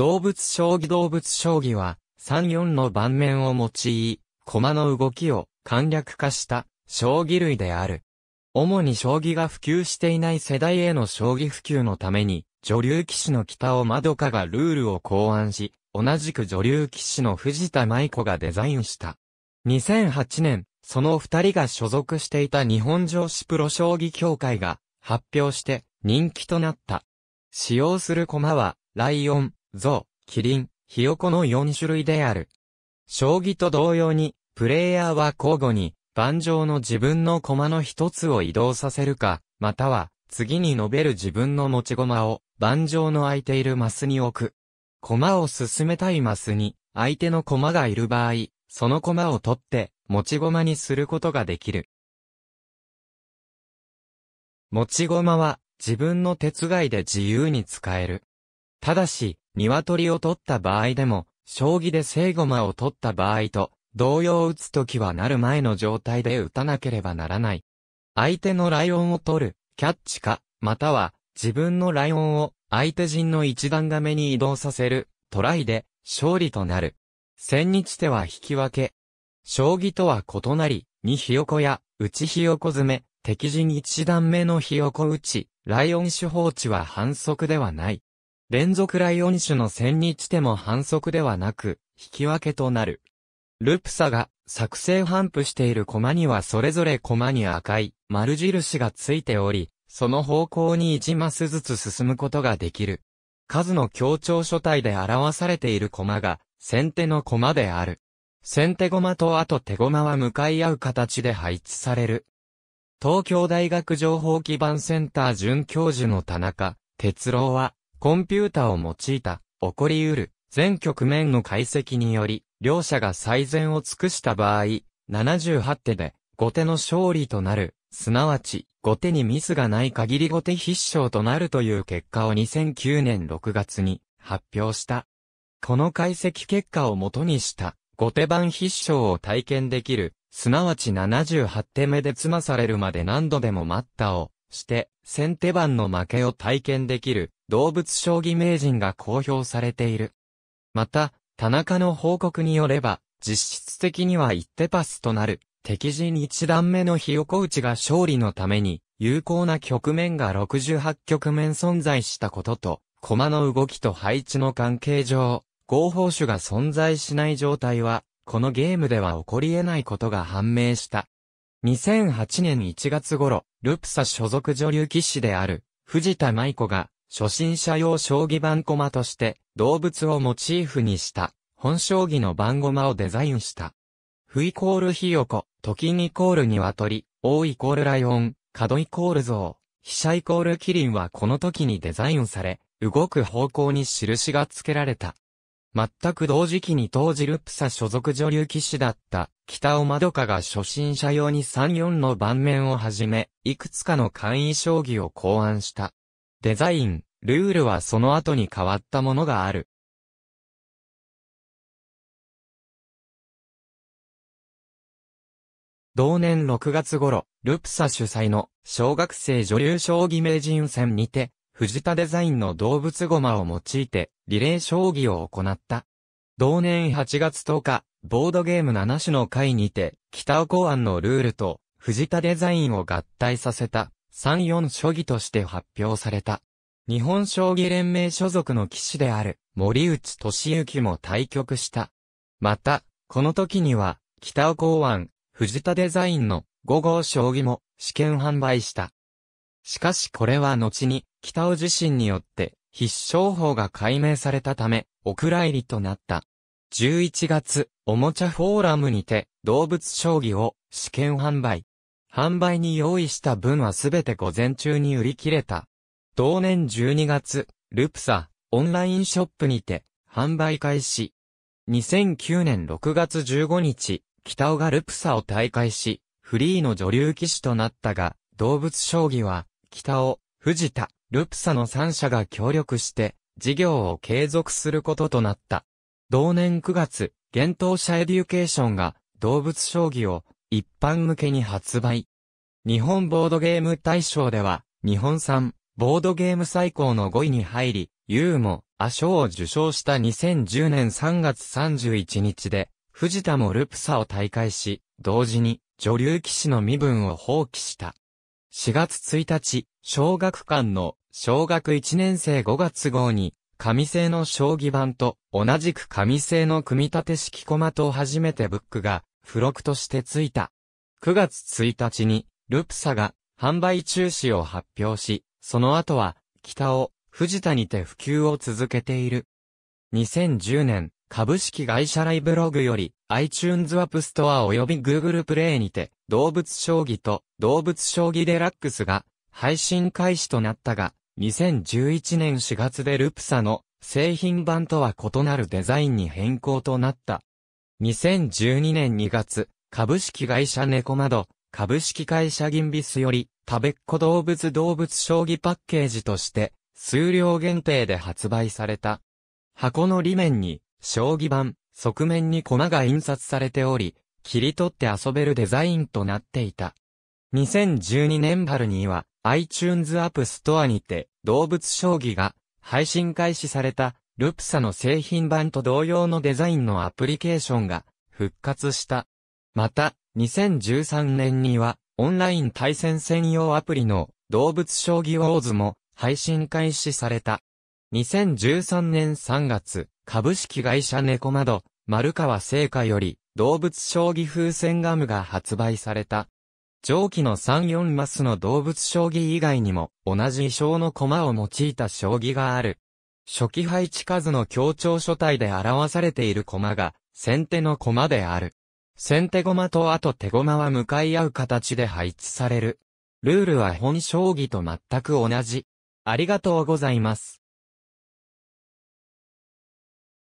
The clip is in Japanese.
動物将棋動物将棋は、3-4の盤面を用い、駒の動きを簡略化した将棋類である。主に将棋が普及していない世代への将棋普及のために、女流棋士の北尾まどかがルールを考案し、同じく女流棋士の藤田舞子がデザインした。2008年、その二人が所属していた日本女子プロ将棋協会が発表して人気となった。使用する駒は、ライオン、ゾウ、キリン、ヒヨコの4種類である。将棋と同様に、プレイヤーは交互に、盤上の自分の駒の一つを移動させるか、または、次に述べる自分の持ち駒を、盤上の空いているマスに置く。駒を進めたいマスに、相手の駒がいる場合、その駒を取って、持ち駒にすることができる。持ち駒は、自分の手違いで自由に使える。ただし、鶏を取った場合でも、将棋で生駒を取った場合と、同様打つときはなる前の状態で打たなければならない。相手のライオンを取る、キャッチか、または、自分のライオンを、相手陣の一段画目に移動させる、トライで、勝利となる。千日手は引き分け。将棋とは異なり、二ひよこや、内ひよこ詰め、敵陣一段目のひよこ打ち、ライオン手法値は反則ではない。連続ライオン種の戦にしても反則ではなく、引き分けとなる。ループサが作成反布している駒にはそれぞれ駒に赤い丸印がついており、その方向に1マスずつ進むことができる。数の強調書体で表されている駒が先手の駒である。先手駒と後手駒は向かい合う形で配置される。東京大学情報基盤センター准教授の田中哲郎は、コンピュータを用いた、起こり得る、全局面の解析により、両者が最善を尽くした場合、78手で、後手の勝利となる、すなわち、後手にミスがない限り後手必勝となるという結果を2009年6月に発表した。この解析結果をもとにした、後手版必勝を体験できる、すなわち78手目で詰まされるまで何度でも待ったをして、先手番の負けを体験できる、動物将棋名人が公表されている。また、田中の報告によれば、実質的には一手パスとなる、敵陣一段目のひよこ打ちが勝利のために、有効な局面が68局面存在したことと、駒の動きと配置の関係上、合法手が存在しない状態は、このゲームでは起こり得ないことが判明した。2008年1月頃、ルプサ所属女流騎士である、藤田舞子が、初心者用将棋盤駒として動物をモチーフにした本将棋の盤駒をデザインした。フイコールヨコ、トキンイコール鶏、おイコールライオン、角イコール像、飛車イコールキリンはこの時にデザインされ、動く方向に印が付けられた。全く同時期に当時ルプサ所属女流騎士だった北尾まどかが初心者用に3、4の盤面をはじめ、いくつかの簡易将棋を考案した。デザイン、ルールはその後に変わったものがある。同年6月頃、ルプサ主催の小学生女流将棋名人戦にて、藤田デザインの動物駒を用いてリレー将棋を行った。同年8月10日、ボードゲーム7種の会にて、北尾公安のルールと藤田デザインを合体させた34将棋として発表された。日本将棋連盟所属の騎士である森内俊之も対局した。また、この時には、北尾港湾、藤田デザインの5号将棋も試験販売した。しかしこれは後に、北尾自身によって必勝法が解明されたため、お蔵入りとなった。11月、おもちゃフォーラムにて、動物将棋を試験販売。販売に用意した分はすべて午前中に売り切れた。同年12月、ルプサ、オンラインショップにて、販売開始。2009年6月15日、北尾がルプサを退会し、フリーの女流騎士となったが、動物将棋は、北尾、藤田、ルプサの3社が協力して、事業を継続することとなった。同年9月、幻冬者エデュケーションが、動物将棋を、一般向けに発売。日本ボードゲーム大賞では、日本産、ボードゲーム最高の5位に入り、ユーモ、ア賞を受賞した2010年3月31日で、藤田もルプサを大会し、同時に、女流騎士の身分を放棄した。4月1日、小学館の小学1年生5月号に、紙製の将棋盤と同じく紙製の組み立て式コマと初めてブックが付録としてついた。9月1日に、ルプサが販売中止を発表し、その後は、北尾、藤田にて普及を続けている。2010年、株式会社ライブログより iTunes アップストア及び Google プレイにて動物将棋と動物将棋デラックスが配信開始となったが、2011年4月でルプサの製品版とは異なるデザインに変更となった。2012年2月、株式会社猫窓、株式会社ギンビスより、食べっ子動物動物将棋パッケージとして、数量限定で発売された。箱の裏面に、将棋盤、側面にコマが印刷されており、切り取って遊べるデザインとなっていた。2012年春には iTunes App Store にて動物将棋が配信開始されたルプサの製品版と同様のデザインのアプリケーションが復活した。また、2013年には、オンライン対戦専用アプリの動物将棋ウォーズも配信開始された。2013年3月、株式会社猫窓、丸川製菓より動物将棋風船ガムが発売された。上記の3-4マスの動物将棋以外にも同じ衣装の駒を用いた将棋がある。初期配置数の協調書体で表されている駒が、先手の駒である。先手駒と後手駒は向かい合う形で配置される。ルールは本将棋と全く同じ。ありがとうございます。